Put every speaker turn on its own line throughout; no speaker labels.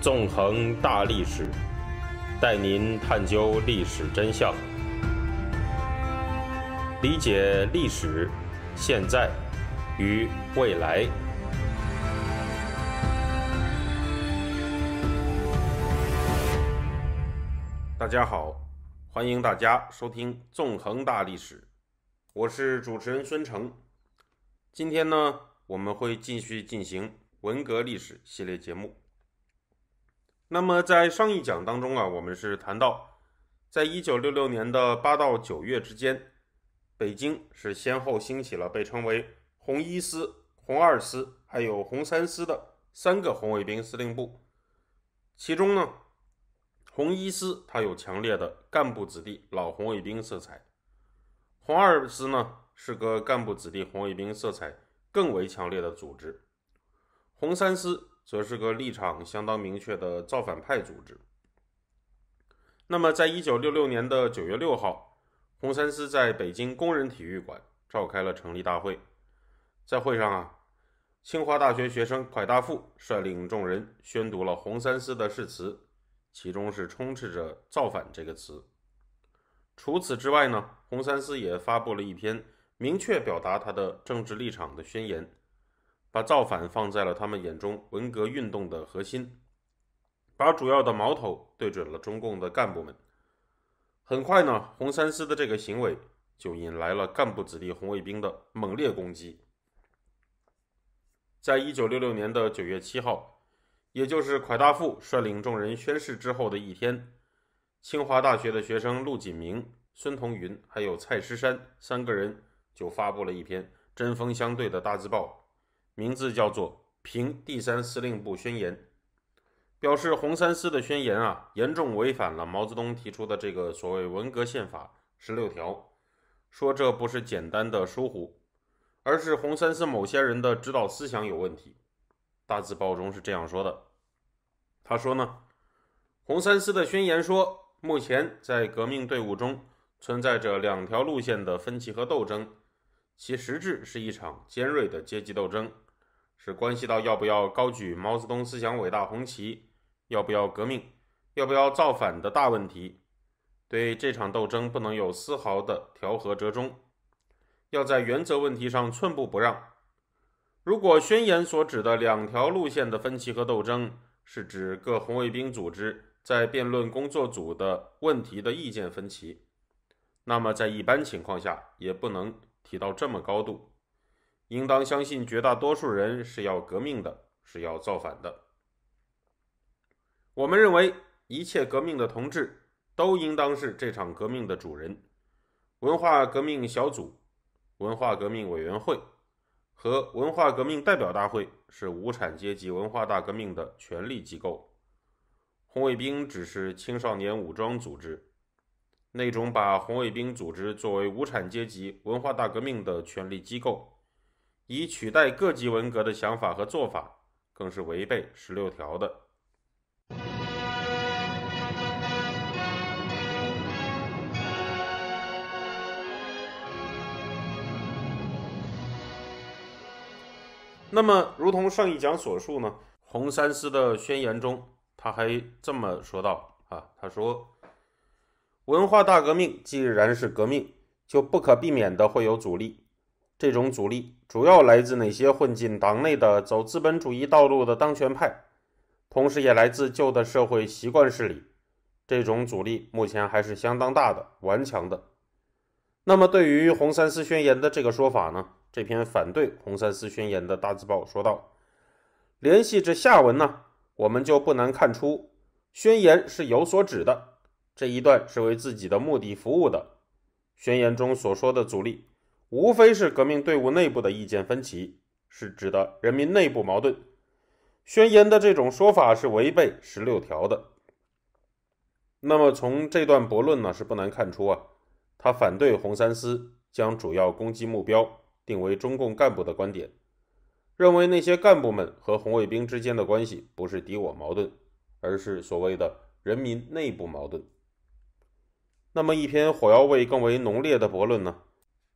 纵横大历史，带您探究历史真相，理解历史、现在与未来。大家好，欢迎大家收听《纵横大历史》，我是主持人孙成。今天呢，我们会继续进行文革历史系列节目。那么在上一讲当中啊，我们是谈到，在一九六六年的八到九月之间，北京是先后兴起了被称为红一师、红二师，还有红三师的三个红卫兵司令部。其中呢，红一师它有强烈的干部子弟老红卫兵色彩，红二师呢是个干部子弟红卫兵色彩更为强烈的组织，红三师。则是个立场相当明确的造反派组织。那么，在一九六六年的九月六号，红三司在北京工人体育馆召开了成立大会。在会上啊，清华大学学生蒯大富率领众人宣读了红三司的誓词，其中是充斥着“造反”这个词。除此之外呢，红三司也发布了一篇明确表达他的政治立场的宣言。把造反放在了他们眼中，文革运动的核心，把主要的矛头对准了中共的干部们。很快呢，红三师的这个行为就引来了干部子弟红卫兵的猛烈攻击。在一九六六年的九月七号，也就是蒯大富率领众人宣誓之后的一天，清华大学的学生陆锦明、孙同云还有蔡诗山三个人就发布了一篇针锋相对的大字报。名字叫做《评第三司令部宣言》，表示红三司的宣言啊严重违反了毛泽东提出的这个所谓“文革宪法”十六条，说这不是简单的疏忽，而是红三司某些人的指导思想有问题。大字报中是这样说的：他说呢，红三司的宣言说，目前在革命队伍中存在着两条路线的分歧和斗争，其实质是一场尖锐的阶级斗争。是关系到要不要高举毛泽东思想伟大红旗，要不要革命，要不要造反的大问题。对这场斗争不能有丝毫的调和折中，要在原则问题上寸步不让。如果宣言所指的两条路线的分歧和斗争是指各红卫兵组织在辩论工作组的问题的意见分歧，那么在一般情况下也不能提到这么高度。应当相信，绝大多数人是要革命的，是要造反的。我们认为，一切革命的同志都应当是这场革命的主人。文化革命小组、文化革命委员会和文化革命代表大会是无产阶级文化大革命的权力机构。红卫兵只是青少年武装组织，那种把红卫兵组织作为无产阶级文化大革命的权力机构。以取代各级文革的想法和做法，更是违背十六条的。那么，如同上一讲所述呢？红三思的宣言中，他还这么说道：“啊，他说，文化大革命既然是革命，就不可避免的会有阻力。”这种阻力主要来自哪些混进党内的走资本主义道路的当权派，同时也来自旧的社会习惯势力。这种阻力目前还是相当大的、顽强的。那么，对于红三思宣言的这个说法呢？这篇反对红三思宣言的大字报说道：联系着下文呢，我们就不难看出，宣言是有所指的。这一段是为自己的目的服务的。宣言中所说的阻力。无非是革命队伍内部的意见分歧，是指的人民内部矛盾。宣言的这种说法是违背十六条的。那么从这段驳论呢，是不难看出啊，他反对红三思将主要攻击目标定为中共干部的观点，认为那些干部们和红卫兵之间的关系不是敌我矛盾，而是所谓的人民内部矛盾。那么一篇火药味更为浓烈的驳论呢？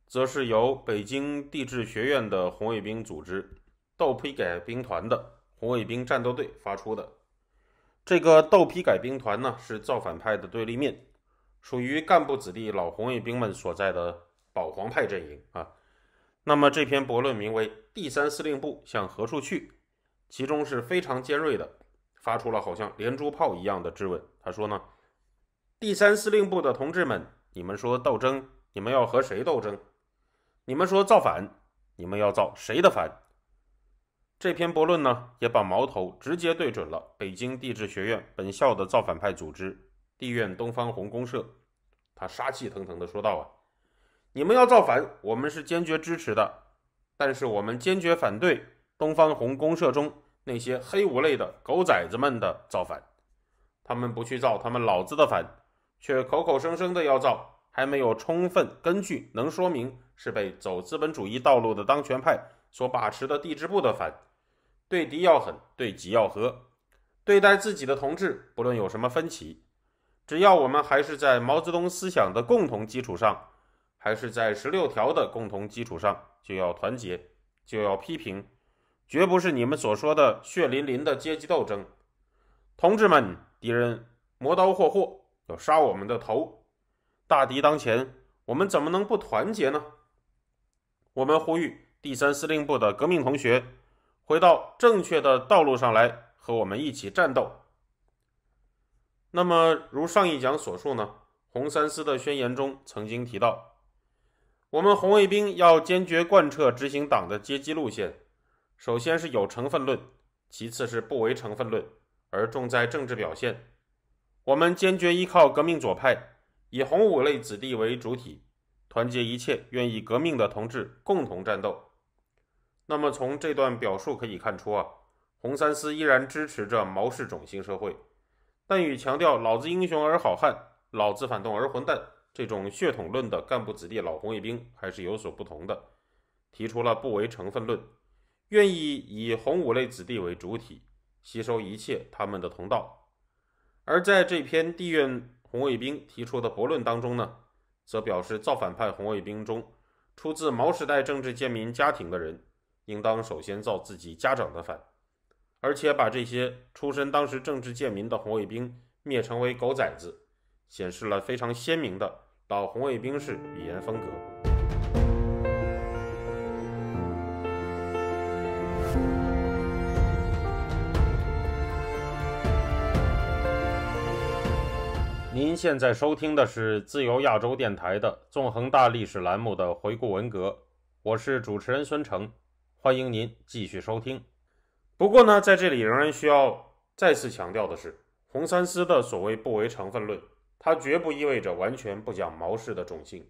则是由北京地质学院的红卫兵组织“豆皮改兵团”的红卫兵战斗队发出的。这个“豆皮改兵团”呢，是造反派的对立面，属于干部子弟老红卫兵们所在的保皇派阵营啊。那么这篇驳论名为《第三司令部向何处去》，其中是非常尖锐的，发出了好像连珠炮一样的质问。他说呢：“第三司令部的同志们，你们说斗争，你们要和谁斗争？”你们说造反，你们要造谁的反？这篇驳论呢，也把矛头直接对准了北京地质学院本校的造反派组织地院东方红公社。他杀气腾腾地说道：“啊，你们要造反，我们是坚决支持的，但是我们坚决反对东方红公社中那些黑五类的狗崽子们的造反。他们不去造他们老子的反，却口口声声的要造。”还没有充分根据能说明是被走资本主义道路的当权派所把持的地支部的反。对敌要狠，对己要和。对待自己的同志，不论有什么分歧，只要我们还是在毛泽东思想的共同基础上，还是在十六条的共同基础上，就要团结，就要批评，绝不是你们所说的血淋淋的阶级斗争。同志们，敌人磨刀霍霍，要杀我们的头。大敌当前，我们怎么能不团结呢？我们呼吁第三司令部的革命同学回到正确的道路上来，和我们一起战斗。那么，如上一讲所述呢？红三司的宣言中曾经提到，我们红卫兵要坚决贯彻执行党的阶级路线，首先是有成分论，其次是不为成分论，而重在政治表现。我们坚决依靠革命左派。以红五类子弟为主体，团结一切愿意革命的同志共同战斗。那么从这段表述可以看出啊，红三司依然支持着毛氏种姓社会，但与强调“老子英雄而好汉，老子反动而混蛋”这种血统论的干部子弟老红卫兵还是有所不同的，提出了不为成分论，愿意以红五类子弟为主体，吸收一切他们的同道。而在这篇地院。红卫兵提出的驳论当中呢，则表示造反派红卫兵中出自毛时代政治贱民家庭的人，应当首先造自己家长的反，而且把这些出身当时政治贱民的红卫兵灭成为狗崽子，显示了非常鲜明的老红卫兵式语言风格。您现在收听的是自由亚洲电台的《纵横大历史》栏目的回顾文革，我是主持人孙成，欢迎您继续收听。不过呢，在这里仍然需要再次强调的是，红三丝的所谓“不为成分论”，它绝不意味着完全不讲毛氏的种姓。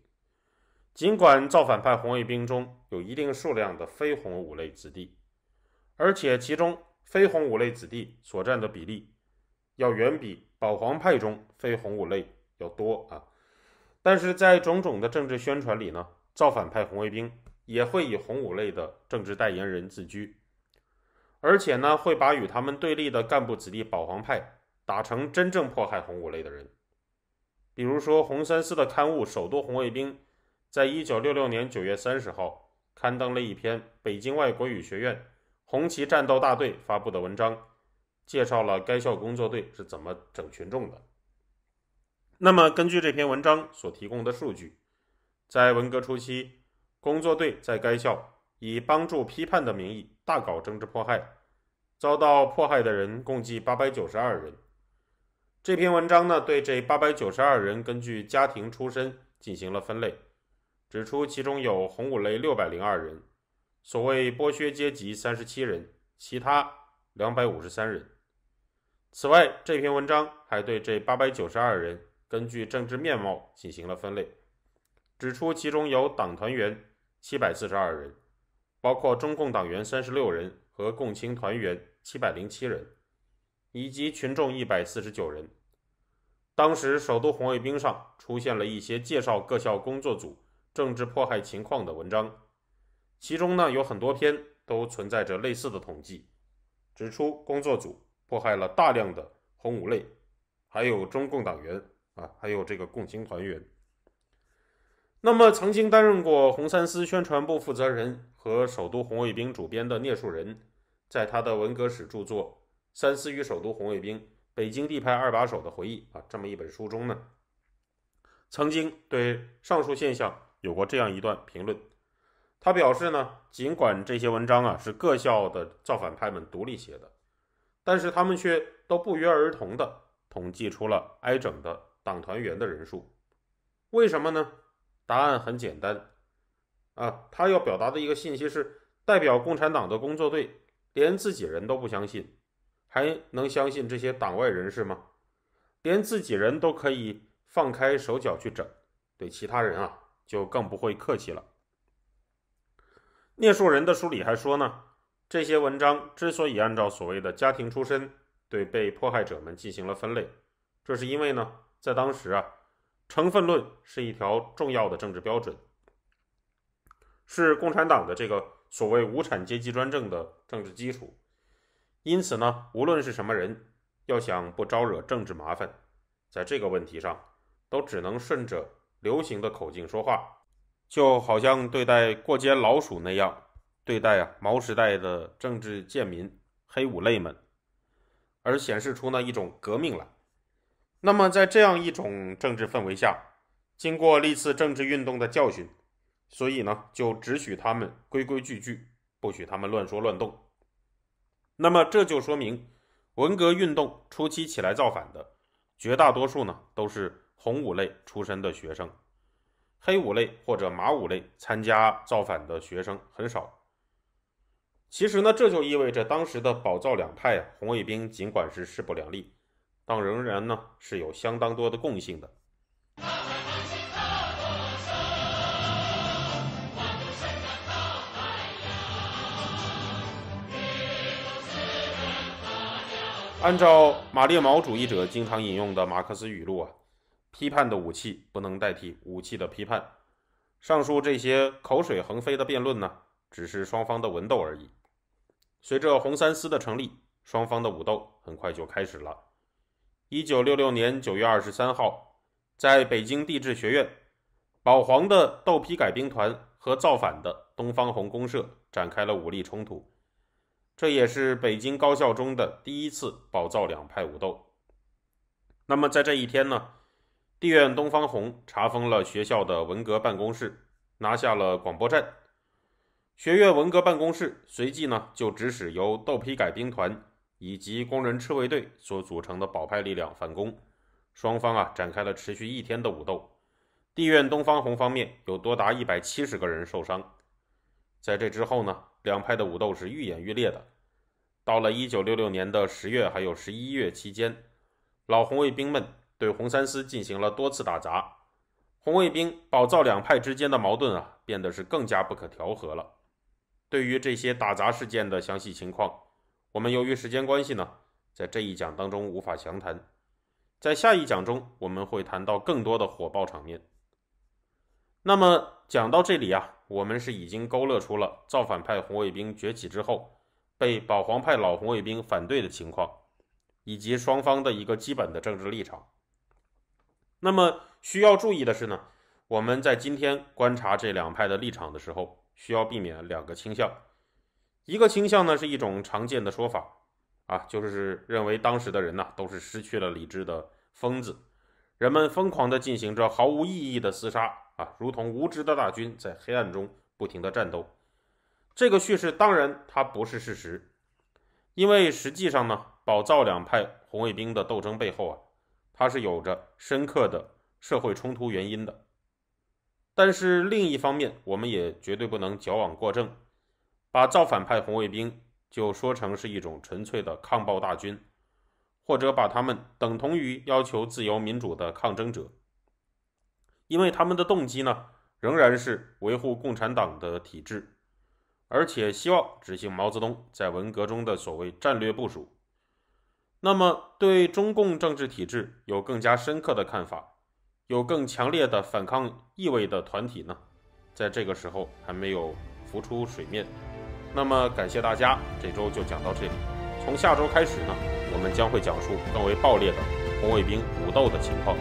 尽管造反派红卫兵中有一定数量的非红五类子弟，而且其中非红五类子弟所占的比例要远比。保皇派中非红五类要多啊，但是在种种的政治宣传里呢，造反派红卫兵也会以红五类的政治代言人自居，而且呢会把与他们对立的干部子弟保皇派打成真正迫害红五类的人。比如说，红三司的刊物《首都红卫兵》在一九六六年九月三十号刊登了一篇北京外国语学院红旗战斗大队发布的文章。介绍了该校工作队是怎么整群众的。那么，根据这篇文章所提供的数据，在文革初期，工作队在该校以帮助批判的名义大搞政治迫害，遭到迫害的人共计八百九十二人。这篇文章呢，对这八百九十二人根据家庭出身进行了分类，指出其中有红五类六百零二人，所谓剥削阶级三十七人，其他两百五十三人。此外，这篇文章还对这八百九十二人根据政治面貌进行了分类，指出其中有党团员七百四十二人，包括中共党员三十六人和共青团员七百零七人，以及群众一百四十九人。当时，首都红卫兵上出现了一些介绍各校工作组政治迫害情况的文章，其中呢有很多篇都存在着类似的统计，指出工作组。迫害了大量的红五类，还有中共党员啊，还有这个共青团员。那么，曾经担任过红三司宣传部负责人和首都红卫兵主编的聂树人，在他的文革史著作《三司与首都红卫兵：北京地派二把手的回忆》啊，这么一本书中呢，曾经对上述现象有过这样一段评论。他表示呢，尽管这些文章啊是各校的造反派们独立写的。但是他们却都不约而同的统计出了挨整的党团员的人数，为什么呢？答案很简单，啊，他要表达的一个信息是，代表共产党的工作队连自己人都不相信，还能相信这些党外人士吗？连自己人都可以放开手脚去整，对其他人啊，就更不会客气了。聂树人的书里还说呢。这些文章之所以按照所谓的家庭出身对被迫害者们进行了分类，这是因为呢，在当时啊，成分论是一条重要的政治标准，是共产党的这个所谓无产阶级专政的政治基础。因此呢，无论是什么人，要想不招惹政治麻烦，在这个问题上，都只能顺着流行的口径说话，就好像对待过街老鼠那样。对待啊毛时代的政治贱民黑五类们，而显示出呢一种革命来。那么在这样一种政治氛围下，经过历次政治运动的教训，所以呢就只许他们规规矩矩，不许他们乱说乱动。那么这就说明，文革运动初期起来造反的绝大多数呢都是红五类出身的学生，黑五类或者马五类参加造反的学生很少。其实呢，这就意味着当时的保造两派啊，红卫兵尽管是势不两立，但仍然呢是有相当多的共性的。按照马列毛主义者经常引用的马克思语录啊，批判的武器不能代替武器的批判。上述这些口水横飞的辩论呢？只是双方的文斗而已。随着红三司的成立，双方的武斗很快就开始了。一九六六年九月二十三号，在北京地质学院，保皇的斗批改兵团和造反的东方红公社展开了武力冲突。这也是北京高校中的第一次保造两派武斗。那么在这一天呢，地院东方红查封了学校的文革办公室，拿下了广播站。学院文革办公室随即呢就指使由豆批改兵团以及工人赤卫队所组成的保派力量反攻，双方啊展开了持续一天的武斗，地院东方红方面有多达一百七十个人受伤。在这之后呢，两派的武斗是愈演愈烈的。到了一九六六年的十月还有十一月期间，老红卫兵们对红三司进行了多次打砸，红卫兵保造两派之间的矛盾啊变得是更加不可调和了。对于这些打砸事件的详细情况，我们由于时间关系呢，在这一讲当中无法详谈，在下一讲中我们会谈到更多的火爆场面。那么讲到这里啊，我们是已经勾勒出了造反派红卫兵崛起之后被保皇派老红卫兵反对的情况，以及双方的一个基本的政治立场。那么需要注意的是呢，我们在今天观察这两派的立场的时候。需要避免两个倾向，一个倾向呢是一种常见的说法啊，就是认为当时的人呢都是失去了理智的疯子，人们疯狂地进行着毫无意义的厮杀啊，如同无知的大军在黑暗中不停地战斗。这个叙事当然它不是事实，因为实际上呢，宝藏两派红卫兵的斗争背后啊，它是有着深刻的社会冲突原因的。但是另一方面，我们也绝对不能矫枉过正，把造反派红卫兵就说成是一种纯粹的抗暴大军，或者把他们等同于要求自由民主的抗争者，因为他们的动机呢，仍然是维护共产党的体制，而且希望执行毛泽东在文革中的所谓战略部署。那么，对中共政治体制有更加深刻的看法。有更强烈的反抗意味的团体呢，在这个时候还没有浮出水面。那么，感谢大家，这周就讲到这里。从下周开始呢，我们将会讲述更为暴烈的红卫兵武斗的情况。